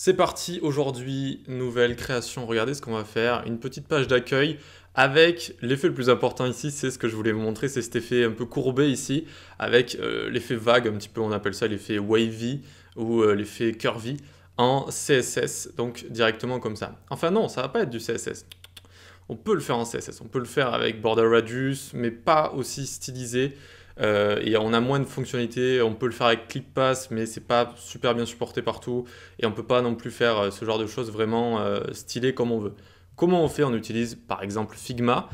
C'est parti aujourd'hui, nouvelle création. Regardez ce qu'on va faire, une petite page d'accueil avec l'effet le plus important ici, c'est ce que je voulais vous montrer, c'est cet effet un peu courbé ici, avec euh, l'effet vague, un petit peu on appelle ça l'effet wavy ou euh, l'effet curvy en CSS, donc directement comme ça. Enfin non, ça va pas être du CSS. On peut le faire en CSS, on peut le faire avec border radius, mais pas aussi stylisé. Euh, et on a moins de fonctionnalités. On peut le faire avec ClipPass, mais c'est pas super bien supporté partout. Et on peut pas non plus faire euh, ce genre de choses vraiment stylé euh, stylées comme on veut. Comment on fait On utilise par exemple Figma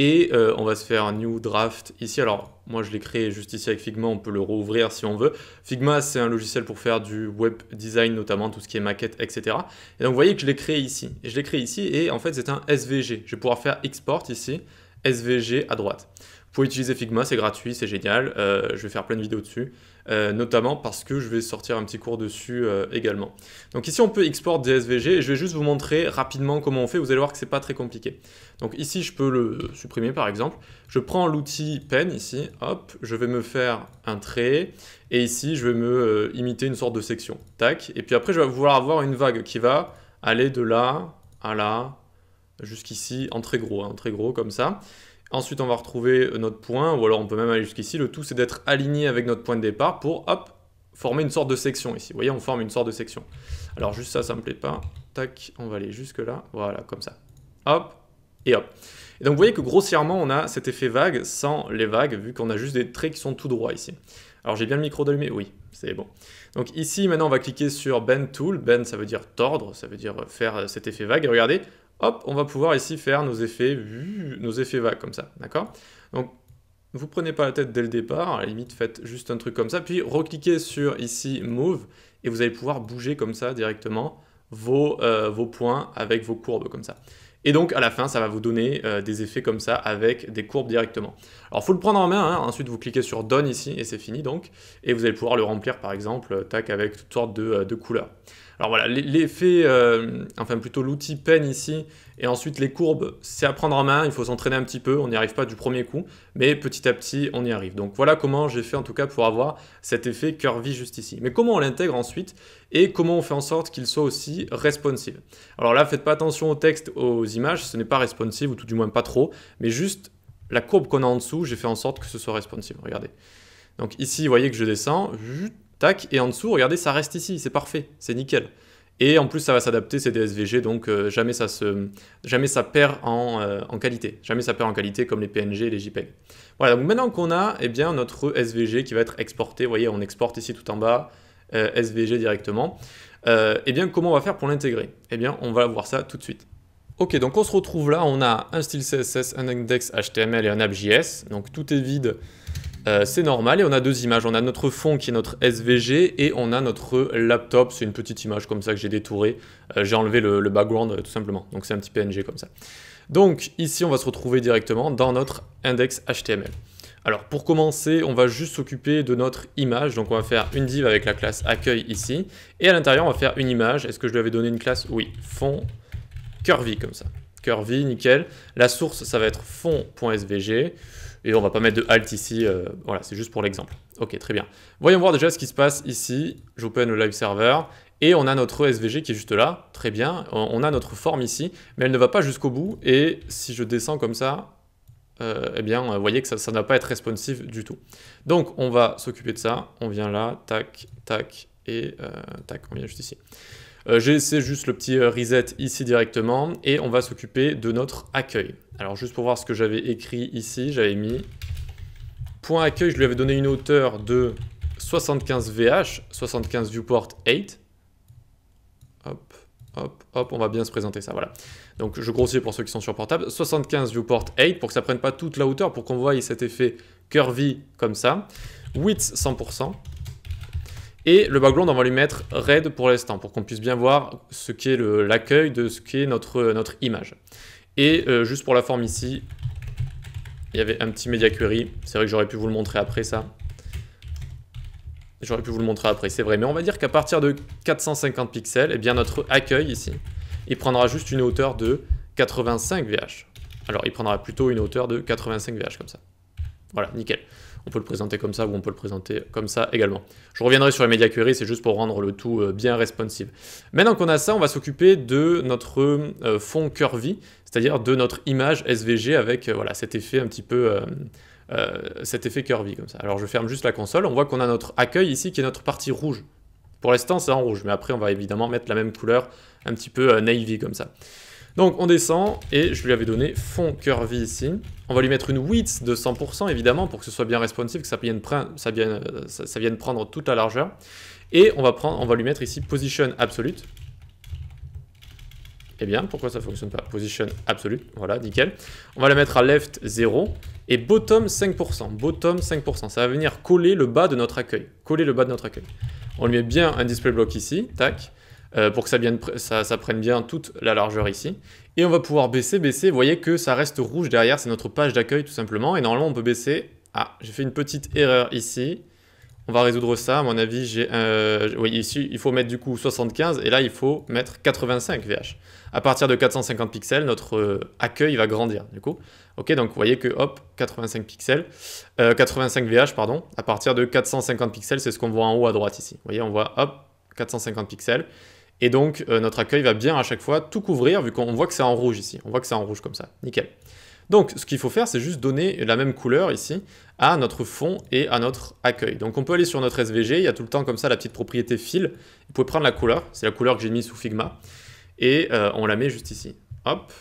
et on va se faire un new draft ici. Alors moi je l'ai créé juste ici avec Figma, on peut le rouvrir si on veut. Figma c'est un logiciel pour faire du web design notamment, tout ce qui est maquette, etc. Et donc vous voyez que je l'ai créé ici. je l'ai créé ici et en fait c'est un SVG. Je vais pouvoir faire export ici, SVG à droite. Vous pouvez utiliser Figma, c'est gratuit, c'est génial. Euh, je vais faire plein de vidéos dessus, euh, notamment parce que je vais sortir un petit cours dessus euh, également. Donc ici, on peut exporter des SVG et je vais juste vous montrer rapidement comment on fait. Vous allez voir que ce n'est pas très compliqué. Donc ici, je peux le supprimer par exemple. Je prends l'outil pen ici, hop, je vais me faire un trait et ici, je vais me imiter une sorte de section. Tac. Et puis après, je vais vouloir avoir une vague qui va aller de là à là jusqu'ici en très gros, en hein, très gros comme ça. Ensuite, on va retrouver euh, notre point, ou alors on peut même aller jusqu'ici. Le tout, c'est d'être aligné avec notre point de départ pour, hop, former une sorte de section ici. Vous voyez, on forme une sorte de section. Alors juste ça, ça me plaît pas. Tac, on va aller jusque là. Voilà, comme ça. Hop, et hop. Et donc vous voyez que grossièrement, on a cet effet vague sans les vagues, vu qu'on a juste des traits qui sont tout droits ici. Alors j'ai bien le micro d'allumé Oui, c'est bon. Donc ici, maintenant, on va cliquer sur Bend Tool. Bend, ça veut dire tordre, ça veut dire faire euh, cet effet vague. Et regardez, hop, on va pouvoir ici faire nos effets, nos effets vagues comme ça, d'accord Donc, vous prenez pas la tête dès le départ, à la limite faites juste un truc comme ça, puis recliquez sur ici Move, et vous allez pouvoir bouger comme ça directement euh, vos, points avec vos courbes comme ça. Et donc à la fin, ça va vous donner euh, des effets comme ça avec des courbes directement. Alors faut le prendre en main, hein. ensuite vous cliquez sur Done ici et c'est fini donc, et vous allez pouvoir le remplir par exemple, avec toutes sortes de euh, couleurs. Alors voilà, l'effet, euh, enfin plutôt l'outil peine ici, et ensuite les courbes, c'est à prendre en main, il faut s'entraîner un petit peu, on n'y arrive pas du premier coup, mais petit à petit on y arrive. Donc voilà comment j'ai fait en tout cas pour avoir cet effet curvy juste ici. Mais comment on l'intègre ensuite et comment on fait en sorte qu'il soit aussi responsive Alors là, faites pas attention au texte, aux images, ce n'est pas responsive, ou tout du moins pas trop, mais juste la courbe qu'on a en dessous, j'ai fait en sorte que ce soit responsive, regardez. Donc ici, vous voyez que je descends, tac, et en dessous, regardez, ça reste ici, c'est parfait, c'est nickel. Et en plus, ça va s'adapter, c'est des SVG, donc euh, jamais, ça se, jamais ça perd euh, en, qualité. Jamais ça perd en qualité comme les PNG et les JPEG. Voilà, donc maintenant qu'on a eh bien, notre SVG qui va être exporté, vous voyez, on exporte ici tout en bas, euh, SVG directement. Et eh bien, comment on va faire pour l'intégrer Eh bien, on va voir ça tout de suite. Ok, donc on se retrouve là, on a un style CSS, un index HTML et un app.js, donc tout est vide euh, c'est normal et on a deux images. On a notre fond qui est notre SVG et on a notre laptop. C'est une petite image comme ça que j'ai détourée. Euh, j'ai enlevé le, background euh, tout simplement. Donc c'est un petit PNG comme ça. Donc ici on va se retrouver directement dans notre index HTML. Alors pour commencer, on va juste s'occuper de notre image. Donc on va faire une div avec la classe accueil ici. Et à l'intérieur, on va faire une image. Est-ce que je lui avais donné une classe Oui, fond curvy comme ça. Curvy, nickel. La source, ça va être fond.svg et on va pas mettre de alt ici, euh, voilà, c'est juste pour l'exemple. Ok, très bien. Voyons voir déjà ce qui se passe ici. J'open le live server et on a notre SVG qui est juste là, très bien. On a notre forme ici, mais elle ne va pas jusqu'au bout et si je descends comme ça, euh, eh bien, vous voyez que ça, ne va pas être responsive du tout. Donc, on va s'occuper de ça. On vient là, tac, tac, et euh, tac, on vient juste ici. Euh, j'ai laissé juste le petit euh, reset ici directement et on va s'occuper de notre accueil. Alors juste pour voir ce que j'avais écrit ici, j'avais mis point accueil, je lui avais donné une hauteur de 75 VH, 75 viewport 8. Hop, hop, hop, on va bien se présenter ça, voilà. Donc je grossis pour ceux qui sont sur portable, 75 viewport 8 pour que ça prenne pas toute la hauteur, pour qu'on voie cet effet curvy comme ça. Width 100%, et le background, on va lui mettre red pour l'instant, pour qu'on puisse bien voir ce qu'est l'accueil de ce qu'est notre, euh, notre image. Et euh, juste pour la forme ici, il y avait un petit media query. C'est vrai que j'aurais pu vous le montrer après ça. J'aurais pu vous le montrer après, c'est vrai. Mais on va dire qu'à partir de 450 pixels, eh bien notre accueil ici, il prendra juste une hauteur de 85 VH. Alors, il prendra plutôt une hauteur de 85 VH comme ça. Voilà, nickel. On peut le présenter comme ça ou on peut le présenter comme ça également. Je reviendrai sur les médias queries, c'est juste pour rendre le tout euh, bien responsive. Maintenant qu'on a ça, on va s'occuper de notre euh, fond curvy, c'est-à-dire de notre image SVG avec euh, voilà, cet effet un petit peu... cet effet curvy comme ça. Alors je ferme juste la console, on voit qu'on a notre accueil ici qui est notre partie rouge. Pour l'instant c'est en rouge, mais après on va évidemment mettre la même couleur un petit peu navy comme ça. Donc on descend, et je lui avais donné fond curvy ici. On va lui mettre une width de 100% évidemment, pour que ce soit bien responsive, que ça vienne, prendre toute la largeur. Et on va, prendre, on va lui mettre ici position absolute. Eh bien, pourquoi ça ne fonctionne pas Position absolute, voilà, nickel. On va la mettre à left 0 et bottom 5%. Bottom 5%, ça va venir coller le bas de notre accueil. Coller le bas de notre accueil. On lui met bien un display block ici, tac. Euh, pour que ça, prenne bien toute la largeur ici. Et on va pouvoir baisser, baisser. Vous voyez que ça reste rouge derrière, c'est notre page d'accueil tout simplement. Et normalement, on peut baisser. Ah, j'ai fait une petite erreur ici. On va résoudre ça. À mon avis, j'ai. Euh, oui, ici, il faut mettre du coup 75 et là, il faut mettre 85 VH. À partir de 450 pixels, notre euh, accueil va grandir du coup. Ok, donc vous voyez que hop, 85 pixels, 85 VH, pardon. À partir de 450 pixels, c'est ce qu'on voit en haut à droite ici. Vous voyez, on voit hop, 450 pixels. Et donc, euh, notre accueil va bien à chaque fois tout couvrir, vu qu'on voit que c'est en rouge ici. On voit que c'est en rouge comme ça. Nickel. Donc, ce qu'il faut faire, c'est juste donner la même couleur ici à notre fond et à notre accueil. Donc, on peut aller sur notre SVG. Il y a tout le temps comme ça la petite propriété fil. Vous pouvez prendre la couleur. C'est la couleur que j'ai mise sous Figma. Et euh, on la met juste ici. Hop,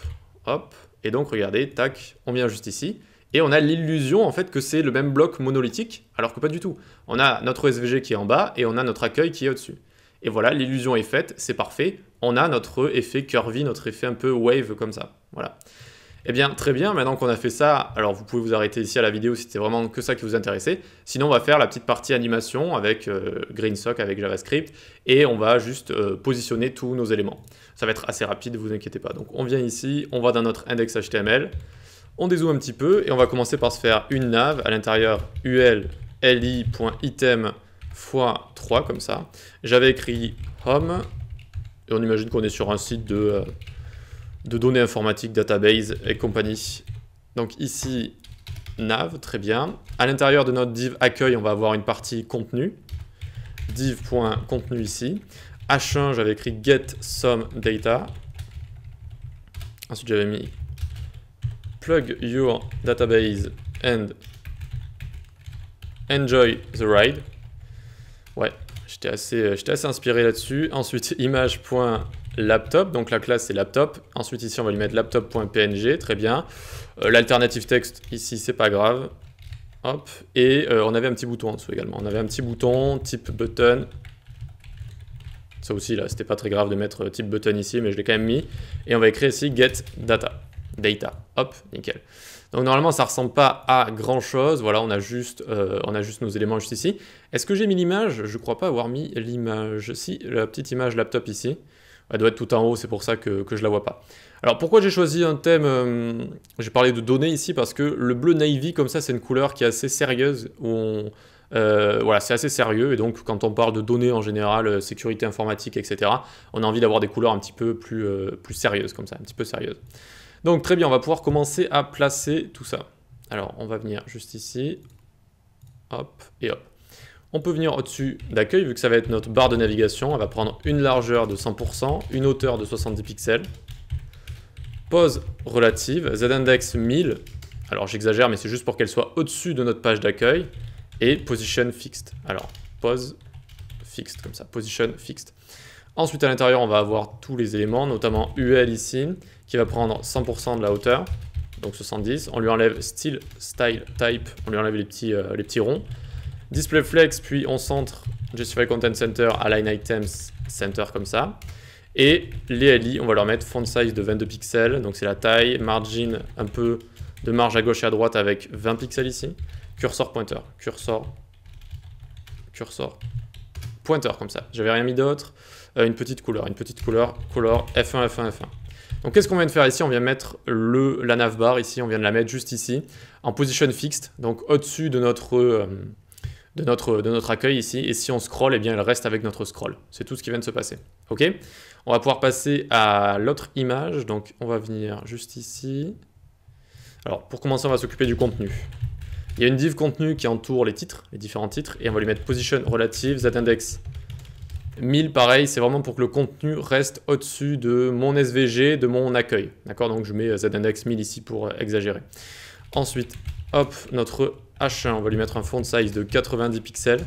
hop. Et donc, regardez, tac, on vient juste ici. Et on a l'illusion en fait que c'est le même bloc monolithique, alors que pas du tout. On a notre SVG qui est en bas et on a notre accueil qui est au-dessus. Et voilà, l'illusion est faite, c'est parfait. On a notre effet curvy, notre effet un peu wave comme ça. Voilà. Eh bien, très bien, maintenant qu'on a fait ça, alors vous pouvez vous arrêter ici à la vidéo si c'était vraiment que ça qui vous intéressait. Sinon, on va faire la petite partie animation avec euh, GreenSock, avec JavaScript, et on va juste euh, positionner tous nos éléments. Ça va être assez rapide, vous inquiétez pas. Donc, on vient ici, on va dans notre index HTML, on dézoome un petit peu, et on va commencer par se faire une nav à l'intérieur ul fois 3 comme ça. J'avais écrit home, et on imagine qu'on est sur un site de, euh, de données informatiques, database et compagnie. Donc ici, nav, très bien. À l'intérieur de notre div accueil, on va avoir une partie contenu. Div.contenu ici. H1, j'avais écrit get some data. Ensuite, j'avais mis plug your database and enjoy the ride. Ouais, euh, j'étais assez, inspiré là-dessus. Ensuite, image.laptop, donc la classe c'est laptop. Ensuite, ici, on va lui mettre laptop.png, très bien. Euh, l'alternative texte, ici, c'est pas grave. Hop, et euh, on avait un petit bouton en dessous également. On avait un petit bouton type button. Ça aussi, là, c'était pas très grave de mettre type button ici, mais je l'ai quand même mis. Et on va écrire ici get data. Data. Hop, nickel. Donc normalement, ça ressemble pas à grand chose. Voilà, on a juste, euh, on a juste nos éléments juste ici. Est-ce que j'ai mis l'image Je crois pas avoir mis l'image. Si, la petite image laptop ici. Elle doit être tout en haut, c'est pour ça que, que je la vois pas. Alors pourquoi j'ai choisi un thème euh, J'ai parlé de données ici parce que le bleu navy, comme ça, c'est une couleur qui est assez sérieuse. Euh, voilà, c'est assez sérieux et donc quand on parle de données en général, sécurité informatique, etc., on a envie d'avoir des couleurs un petit peu plus, plus sérieuses comme ça, un petit peu sérieuses. Donc très bien, on va pouvoir commencer à placer tout ça. Alors on va venir juste ici, hop et hop. On peut venir au-dessus d'accueil, vu que ça va être notre barre de navigation. Elle va prendre une largeur de 100%, une hauteur de 70 pixels. Pose relative, z-index 1000. Alors j'exagère, mais c'est juste pour qu'elle soit au-dessus de notre page d'accueil. Et position fixed. Alors, pose fixed, comme ça, position fixed. Ensuite, à l'intérieur, on va avoir tous les éléments, notamment UL ici, qui va prendre 100% de la hauteur, donc 70. On lui enlève style, style, type, on lui enlève les petits, euh, ronds. Display flex, puis on centre Justify Content Center, Align Items Center comme ça. Et les LI, on va leur mettre font size de 22 pixels, donc c'est la taille, margin un peu de marge à gauche et à droite avec 20 pixels ici, cursor pointer, cursor, cursor, pointer comme ça. J'avais rien mis d'autre. Euh, une petite couleur, une petite couleur, color F1, F1, F1. Donc qu'est-ce qu'on vient de faire ici On vient mettre le, la navbar ici, on vient de la mettre juste ici, en position fixe donc au-dessus de notre, euh, de, notre, de notre accueil ici, et si on scroll, et eh bien elle reste avec notre scroll. C'est tout ce qui vient de se passer. Ok On va pouvoir passer à l'autre image, donc on va venir juste ici. Alors pour commencer, on va s'occuper du contenu. Il y a une div contenu qui entoure les titres, les différents titres, et on va lui mettre position relative, z-index 1000, pareil, c'est vraiment pour que le contenu reste au-dessus de mon SVG, de mon accueil. D'accord Donc je mets euh, Z-index 1000 ici pour euh, exagérer. Ensuite, hop, notre H1, on va lui mettre un font size de 90 pixels.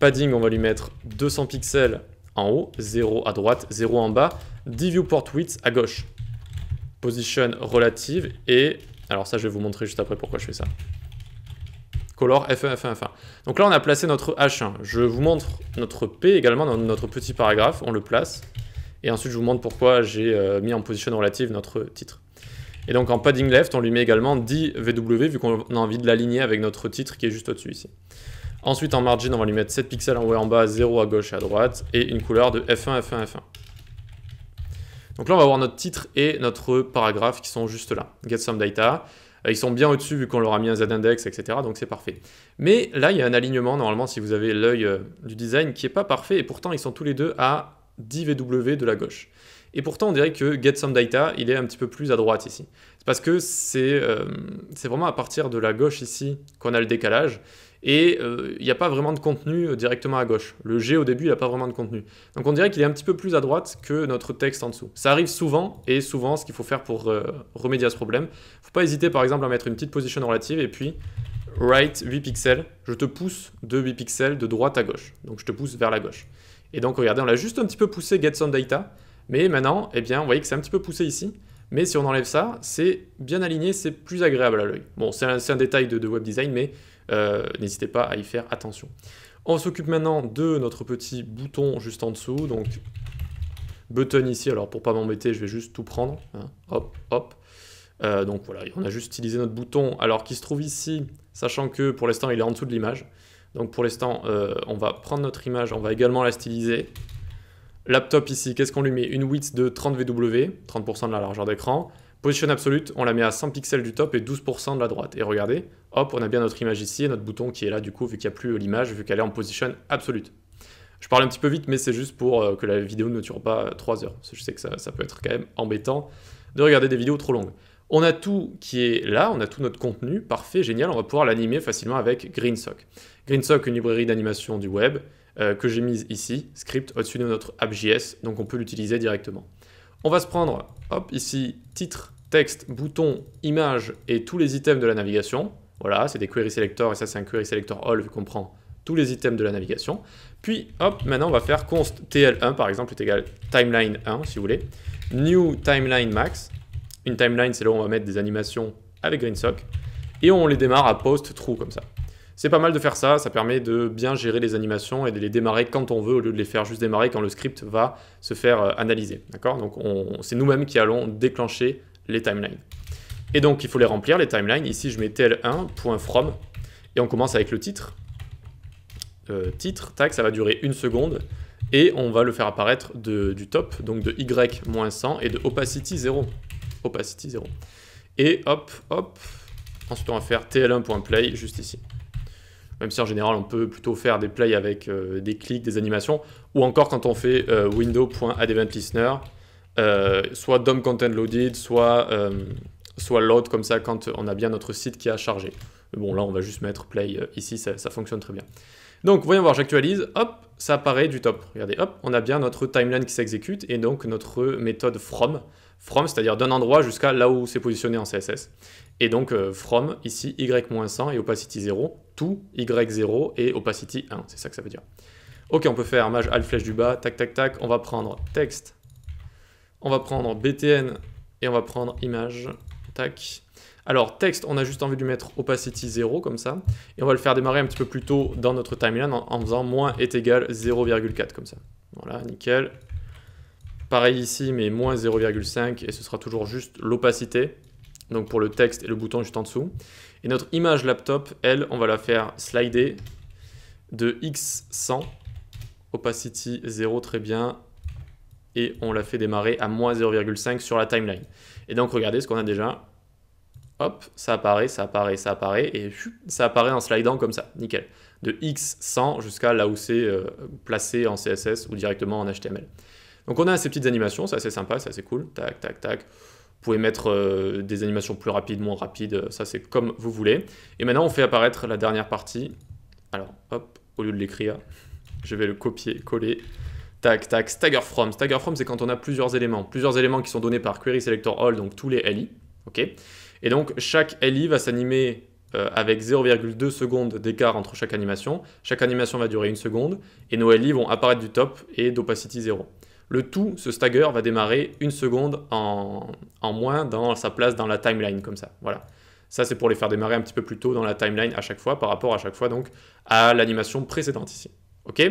Padding, on va lui mettre 200 pixels en haut, 0 à droite, 0 en bas. viewport width à gauche. Position relative et... Alors ça, je vais vous montrer juste après pourquoi je fais ça color F1, e F1, e F1. E. Donc là, on a placé notre H1. Je vous montre notre P également dans notre petit paragraphe. On le place. Et ensuite, je vous montre pourquoi j'ai euh, mis en position relative notre titre. Et donc en padding left, on lui met également 10 VW vu qu'on a envie de l'aligner avec notre titre qui est juste au-dessus ici. Ensuite en margin, on va lui mettre 7 pixels en haut et en bas, 0 à gauche et à droite, et une couleur de F1, F1, F1. Donc là, on va avoir notre titre et notre paragraphe qui sont juste là. Get some data. Euh, ils sont bien au-dessus vu qu'on leur a mis un Z-index, etc. Donc c'est parfait. Mais là, il y a un alignement, normalement, si vous avez l'œil euh, du design, qui n'est pas parfait. Et pourtant, ils sont tous les deux à 10 VW de la gauche. Et pourtant, on dirait que Get Some Data, il est un petit peu plus à droite ici. C'est parce que c'est euh, vraiment à partir de la gauche ici qu'on a le décalage. Et euh, il n'y a pas vraiment de contenu euh, directement à gauche. Le G au début, il n'a pas vraiment de contenu. Donc on dirait qu'il est un petit peu plus à droite que notre texte en dessous. Ça arrive souvent, et souvent ce qu'il faut faire pour remédier à ce problème, faut pas hésiter par exemple à mettre une petite position relative et puis right 8 pixels, je te pousse de 8 pixels de droite à gauche. Donc je te pousse vers la gauche. Et donc regardez, on l'a juste un petit peu poussé get some data. Mais maintenant, eh bien, vous voyez que c'est un petit peu poussé ici. Mais si on enlève ça, c'est bien aligné, c'est plus agréable à l'œil. Bon, c'est un, détail de, web design, mais euh, n'hésitez pas à y faire attention. On s'occupe maintenant de notre petit bouton juste en dessous. Donc, button ici. Alors, pour pas m'embêter, je vais juste tout prendre. Hein. Hop, hop. Euh, donc voilà, on a juste utilisé notre bouton, alors qui se trouve ici, sachant que pour l'instant, il est en dessous de l'image. Donc pour l'instant, euh, on va prendre notre image, on va également la styliser. Laptop ici, qu'est-ce qu'on lui met Une width de 30 VW, 30% de la largeur d'écran. Position absolue, on la met à 100 pixels du top et 12% de la droite. Et regardez, hop, on a bien notre image ici et notre bouton qui est là du coup, vu qu'il n'y a plus euh, l'image, vu qu'elle est en position absolue. Je parle un petit peu vite, mais c'est juste pour euh, que la vidéo ne dure pas 3 heures. je sais que ça, ça peut être quand même embêtant de regarder des vidéos trop longues. On a tout qui est là, on a tout notre contenu, parfait, génial, on va pouvoir l'animer facilement avec GreenSock. GreenSock, une librairie d'animation du web, euh, que j'ai mise ici, script, au-dessus de notre app.js, donc on peut l'utiliser directement. On va se prendre, hop, ici, titre, texte, bouton, image et tous les items de la navigation. Voilà, c'est des query selectors et ça c'est un query selector all vu qu'on prend tous les items de la navigation. Puis, hop, maintenant on va faire const tl1 par exemple est égal timeline1 si vous voulez, new timeline max. Une timeline, c'est là où on va mettre des animations avec GreenSock. Et on les démarre à post true comme ça. C'est pas mal de faire ça, ça permet de bien gérer les animations et de les démarrer quand on veut au lieu de les faire juste démarrer quand le script va se faire euh, analyser. D'accord Donc c'est nous-mêmes qui allons déclencher les timelines. Et donc il faut les remplir, les timelines. Ici je mets tl1.from et on commence avec le titre. Euh, titre, tac, ça va durer une seconde et on va le faire apparaître du top, donc de y-100 et de opacity 0. Opacity 0. Et hop, hop, ensuite on va faire tl1.play juste ici même si en général on peut plutôt faire des plays avec euh, des clics, des animations, ou encore quand on fait euh, window.addEventListener, euh, soit DOM content loaded, soit, load comme ça quand on a bien notre site qui a chargé. Bon là on va juste mettre play ici, ça fonctionne très bien. Donc, voyons voir, j'actualise, hop, ça apparaît du top. Regardez, hop, on a bien notre timeline qui s'exécute et donc notre méthode from, from c'est-à-dire d'un endroit jusqu'à là où c'est positionné en CSS. Et donc euh, from, ici, y-100 et opacity 0, tout y0 et opacity 1, c'est ça que ça veut dire. Ok, on peut faire image alt flèche du bas, tac tac tac, on va prendre texte, on va prendre btn et on va prendre image, tac. Alors, texte, on a juste envie de lui mettre opacity 0 comme ça. Et on va le faire démarrer un petit peu plus tôt dans notre timeline en, faisant moins est égal 0,4 comme ça. Voilà, nickel. Pareil ici, mais moins 0,5 et ce sera toujours juste l'opacité. Donc pour le texte et le bouton juste en dessous. Et notre image laptop, elle, on va la faire slider de x100, opacity 0, très bien, et on la fait démarrer à moins 0,5 sur la timeline. Et donc regardez ce qu'on a déjà, hop, ça apparaît, ça apparaît, ça apparaît, et ça apparaît en slidant comme ça, nickel. De X100 jusqu'à là où c'est euh, placé en CSS ou directement en HTML. Donc on a ces petites animations, c'est assez sympa, c'est assez cool, tac, tac, tac. Vous pouvez mettre euh, des animations plus rapides, moins rapides, euh, ça c'est comme vous voulez. Et maintenant on fait apparaître la dernière partie. Alors, hop, au lieu de l'écrire, je vais le copier, coller. Tac, tac, stagger from. Stagger from, c'est quand on a plusieurs éléments. Plusieurs éléments qui sont donnés par query selector all, donc tous les li. OK et donc chaque LI va s'animer euh, avec 0,2 secondes d'écart entre chaque animation. Chaque animation va durer une seconde et nos LI vont apparaître du top et d'opacity 0. Le tout, ce stagger, va démarrer une seconde en, en moins dans sa place dans la timeline, comme ça. Voilà. Ça, c'est pour les faire démarrer un petit peu plus tôt dans la timeline à chaque fois, par rapport à chaque fois donc à l'animation précédente ici. Ok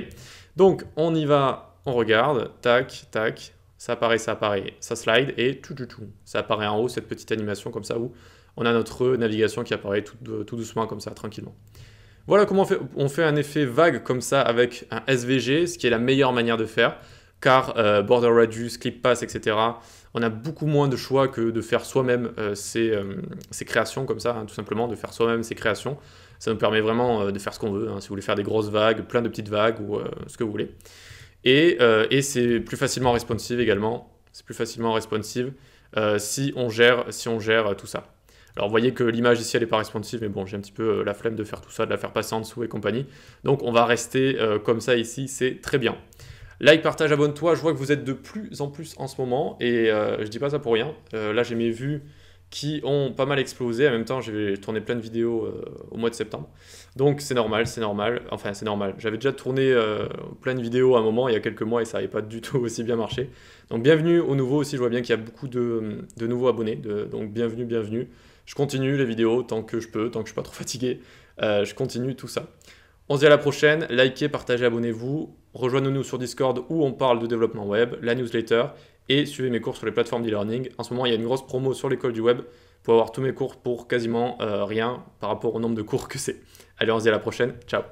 Donc, on y va, on regarde, tac, tac, ça apparaît, ça apparaît, ça slide et tout, tout, tout. Ça apparaît en haut, cette petite animation comme ça où on a notre navigation qui apparaît euh, tout, doucement comme ça, tranquillement. Voilà comment on fait, on fait, un effet vague comme ça avec un SVG, ce qui est la meilleure manière de faire, car euh, Border Radius, Clip Pass, etc., on a beaucoup moins de choix que de faire soi-même ces euh, créations comme ça, hein, tout simplement, de faire soi-même ses créations. Ça nous permet vraiment de faire ce qu'on veut, hein, si vous voulez faire des grosses vagues, plein de petites vagues ou ce que vous voulez. Euh, et, c'est plus facilement responsive également. C'est plus facilement responsive euh, si on gère, si on gère euh, tout ça. Alors vous voyez que l'image ici elle n'est pas responsive, mais bon j'ai un petit peu la flemme de faire tout ça, de la faire passer en dessous et compagnie. Donc on va rester comme ça ici, c'est très bien. Like, partage, abonne-toi. Je vois que vous êtes de plus en plus en ce moment et je je dis pas ça pour rien. là, j'ai mes vues qui ont pas mal explosé. En même temps, j'ai tourné plein de vidéos euh, au mois de septembre. Donc c'est normal, c'est normal. Enfin, c'est normal. J'avais déjà tourné euh, plein de vidéos à un moment, il y a quelques mois, et ça n'avait pas du tout aussi bien marché. Donc bienvenue aux nouveaux aussi. Je vois bien qu'il y a beaucoup de, nouveaux abonnés. donc bienvenue, bienvenue. Je continue les vidéos tant que je peux, tant que je ne suis pas trop fatigué. Euh, je continue tout ça. On se dit à la prochaine. Likez, partagez, abonnez-vous. Rejoignez-nous sur Discord où on parle de développement web, la newsletter et suivez mes cours sur les plateformes d'e-learning. En ce moment, il y a une grosse promo sur l'école du web pour avoir tous mes cours pour quasiment euh, rien par rapport au nombre de cours que c'est. Allez, on se dit à la prochaine. Ciao